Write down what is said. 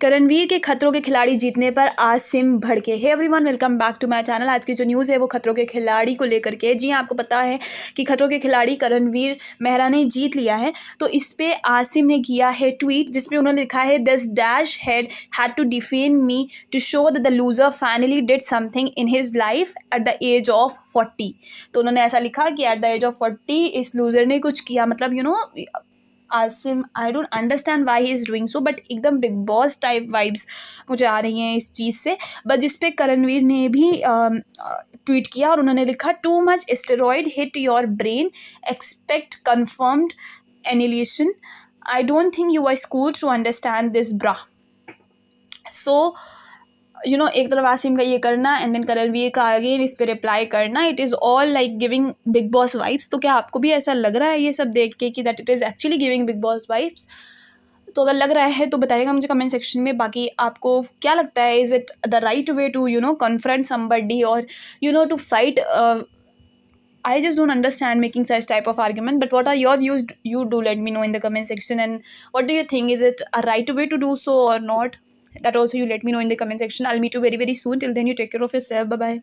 करणवीर के खतरों के खिलाड़ी जीतने पर आसिम भड़के hey everyone welcome back to my channel आज की जो न्यूज़ है वो खतरों के खिलाड़ी को लेकर के जी हाँ, आपको पता है कि खतरों के खिलाड़ी करणवीर मेहरा ने जीत लिया है तो इस पर आसिम ने किया है ट्वीट जिसमें उन्होंने लिखा है this dash head had to defend me to show the loser finally did something in his life at the age of forty तो उन्होंने ऐसा लिखा कि at the age of forty इस लूज़र ने कुछ किया मतलब you you know know, Asim I don't understand why he is doing so but एकदम बिग बॉस टाइप वाइब्स मुझे आ रही हैं इस चीज़ से बट जिसपे करणवीर ने भी ट्वीट um, uh, किया और उन्होंने लिखा too much steroid hit your brain expect confirmed annihilation I don't think you are school to understand this bra so so, you you know know, एक तरफ आसिम का ये करना एंड देन करलवीर का अगेन इस पर रिप्लाई करना it is all like giving big boss vibes तो क्या आपको भी ऐसा लग रहा है ये सब देख के कि that it is actually giving big boss vibes तो अगर लग रहा है तो बताइएगा मुझे कमेंट सेक्शन में बाकी आपको क्या लगता है is it the right way to you know confront the और you know to fight I just don't understand making such type of argument but what are your views? You do let me know in the comment section and what do you think is it a right way to do so और not that also you let me know in the comment section i'll meet you very very soon till then you take care of yourself bye bye